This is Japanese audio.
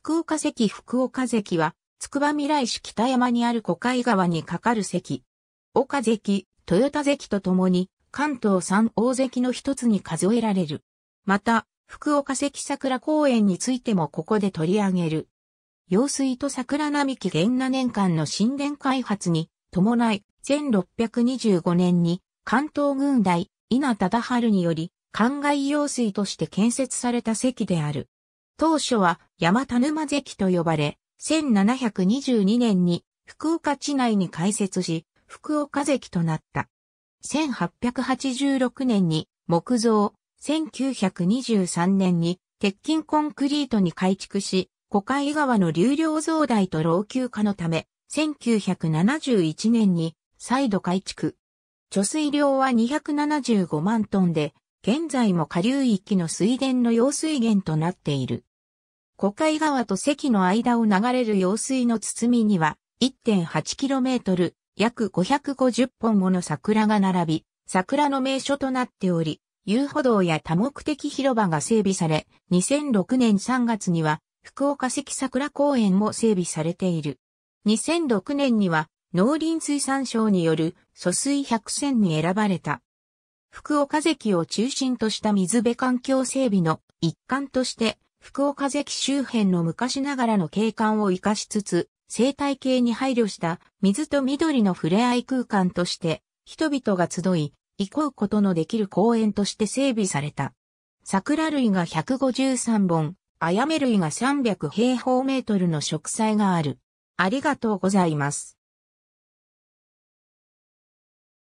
福岡関福岡関は、筑波未来市北山にある古海川に架かる関。岡関、豊田関と共に、関東三大関の一つに数えられる。また、福岡関桜公園についてもここで取り上げる。用水と桜並木元那年間の新殿開発に、伴い、1625年に、関東軍大、稲忠春により、灌漑用水として建設された関である。当初は山田沼関と呼ばれ、1722年に福岡地内に開設し、福岡関となった。1886年に木造、1923年に鉄筋コンクリートに改築し、古海川の流量増大と老朽化のため、1971年に再度改築。貯水量は275万トンで、現在も下流域の水田の用水源となっている。古海川と関の間を流れる用水の包みには 1.8km 約550本もの桜が並び、桜の名所となっており、遊歩道や多目的広場が整備され、2006年3月には福岡関桜公園も整備されている。2006年には農林水産省による疎水百選に選ばれた。福岡関を中心とした水辺環境整備の一環として福岡関周辺の昔ながらの景観を活かしつつ、生態系に配慮した水と緑の触れ合い空間として、人々が集い、憩うことのできる公園として整備された。桜類が153本、あやめ類が300平方メートルの植栽がある。ありがとうございます。